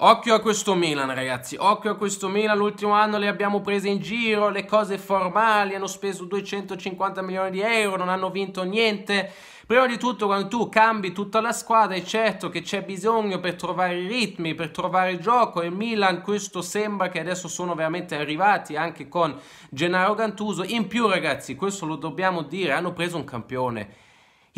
Occhio a questo Milan ragazzi, occhio a questo Milan, l'ultimo anno le abbiamo prese in giro, le cose formali, hanno speso 250 milioni di euro, non hanno vinto niente. Prima di tutto quando tu cambi tutta la squadra è certo che c'è bisogno per trovare i ritmi, per trovare il gioco e Milan questo sembra che adesso sono veramente arrivati anche con Gennaro Gantuso. In più ragazzi, questo lo dobbiamo dire, hanno preso un campione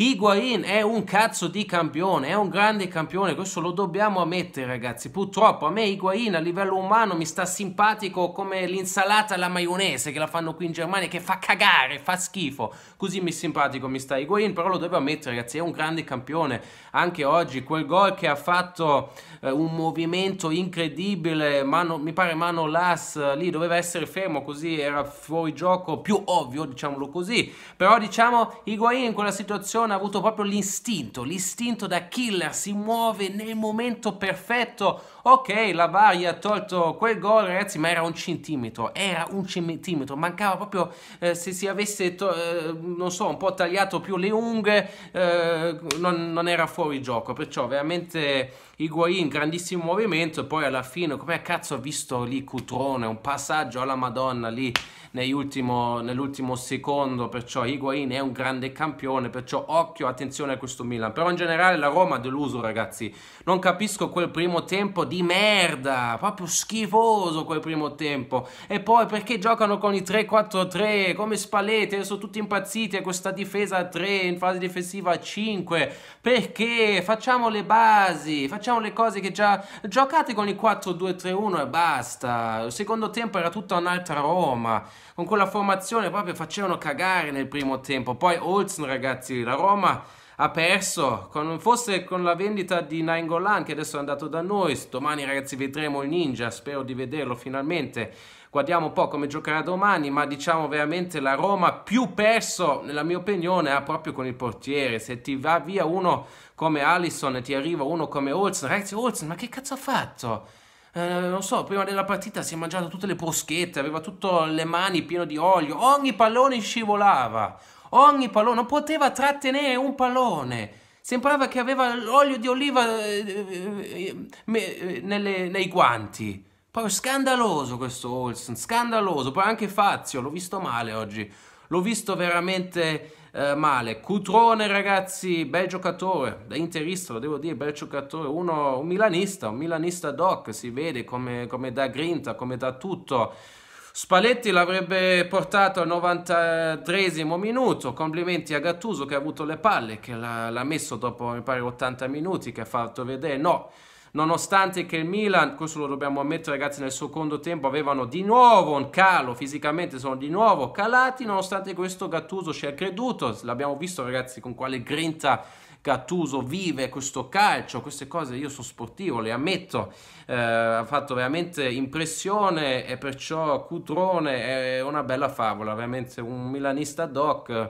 Higuain è un cazzo di campione, è un grande campione, questo lo dobbiamo ammettere ragazzi. Purtroppo a me Higuain a livello umano mi sta simpatico come l'insalata alla maionese che la fanno qui in Germania che fa cagare, fa schifo. Così mi simpatico mi sta Higuain, però lo devo ammettere ragazzi, è un grande campione. Anche oggi quel gol che ha fatto eh, un movimento incredibile, mano, mi pare mano Las eh, lì doveva essere fermo così era fuori gioco più ovvio, diciamolo così. Però diciamo Higuain in quella situazione Stallone ha avuto proprio l'istinto, l'istinto da killer, si muove nel momento perfetto. Ok, la varia ha tolto quel gol, ragazzi, ma era un centimetro, era un centimetro, mancava proprio eh, se si avesse, eh, non so, un po' tagliato più le unghie, eh, non, non, era fuori gioco, perciò veramente Higuain, grandissimo movimento, poi alla fine, come cazzo ha visto lì Cutrone, un passaggio alla Madonna lì nell'ultimo secondo, perciò Higuain è un grande campione, perciò occhio, attenzione a questo Milan. Però in generale la Roma ha deluso, ragazzi. Non capisco quel primo tempo di merda, proprio schifoso quel primo tempo. E poi perché giocano con i 3-4-3 come Spalletti? Sono tutti impazziti a questa difesa a 3 in fase difensiva a 5. Perché? Facciamo le basi, facciamo le cose che già... Giocate con i 4-2-3-1 e basta. Il secondo tempo era tutta un'altra Roma. Con quella formazione proprio facevano cagare nel primo tempo. Poi Olsen, ragazzi, la Roma Roma ha perso, con, forse con la vendita di Nainggolan che adesso è andato da noi, domani ragazzi vedremo il Ninja, spero di vederlo finalmente, guardiamo un po' come giocherà domani, ma diciamo veramente la Roma più perso, nella mia opinione, è proprio con il portiere, se ti va via uno come Allison e ti arriva uno come Olsen, ragazzi Olsen ma che cazzo ha fatto? Eh, non so, prima della partita si è mangiato tutte le bruschette, aveva tutte le mani piene di olio, ogni pallone scivolava ogni pallone, non poteva trattenere un pallone. Sembrava che aveva l'olio di oliva eh, eh, eh, nelle, nei guanti. Poi scandaloso questo Olsen, scandaloso. Poi anche Fazio, l'ho visto male oggi. L'ho visto veramente eh, male. Cutrone, ragazzi, bel giocatore, da interista, lo devo dire, bel giocatore. Uno, un milanista, un milanista doc, si vede come, come da grinta, come da tutto. Spalletti l'avrebbe portato al 93 minuto. Complimenti a Gattuso che ha avuto le palle, che l'ha, messo dopo mi pare 80 minuti, che ha fatto vedere. No, nonostante che il Milan, questo lo dobbiamo ammettere ragazzi, nel secondo tempo avevano di nuovo un calo, fisicamente sono di nuovo calati, nonostante questo Gattuso ci ha creduto, l'abbiamo visto ragazzi con quale grinta Cattuso vive questo calcio, queste cose io sono sportivo, le ammetto, eh, ha fatto veramente impressione e perciò Cutrone è una bella favola, veramente un milanista doc.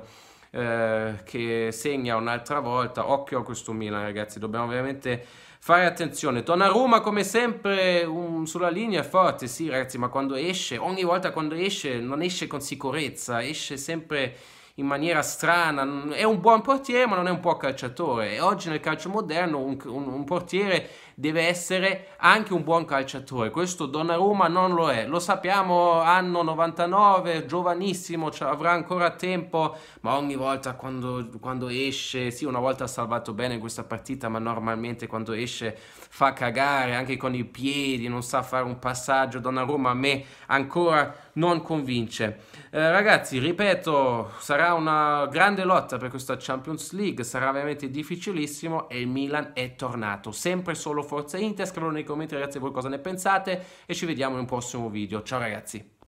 Eh, che segna un'altra volta. Occhio a questo Milan, ragazzi, dobbiamo veramente fare attenzione. Donnarumma, come sempre, um, sulla linea è forte, sì, ragazzi, ma quando esce, ogni volta quando esce, non esce con sicurezza, esce sempre in maniera strana. È un buon portiere, ma non è un buon calciatore. E oggi nel calcio moderno un, un, un, portiere deve essere anche un buon calciatore. Questo Donnarumma non lo è. Lo sappiamo, anno 99, giovanissimo, cioè avrà ancora tempo, ma ogni volta quando, quando esce, sì, una volta ha salvato bene questa partita, ma normalmente quando esce fa cagare anche con i piedi, non sa fare un passaggio. Donnarumma a me ancora non convince. Eh, ragazzi, ripeto, sarà una grande lotta per questa Champions League, sarà veramente difficilissimo e il Milan è tornato. Sempre solo Forza Inter, scrivete nei commenti ragazzi voi cosa ne pensate e ci vediamo in un prossimo video. Ciao ragazzi!